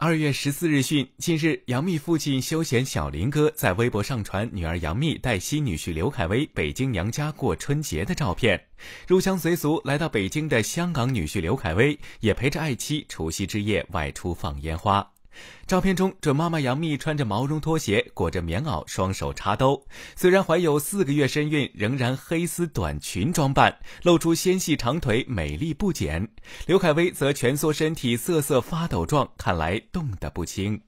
二月十四日讯，近日，杨幂父亲休闲小林哥在微博上传女儿杨幂带新女婿刘恺威北京娘家过春节的照片。入乡随俗，来到北京的香港女婿刘恺威也陪着爱妻除夕之夜外出放烟花。照片中，准妈妈杨幂穿着毛绒拖鞋，裹着棉袄，双手插兜。虽然怀有四个月身孕，仍然黑丝短裙装扮，露出纤细长腿，美丽不减。刘恺威则蜷缩身体，瑟瑟发抖状，看来冻得不轻。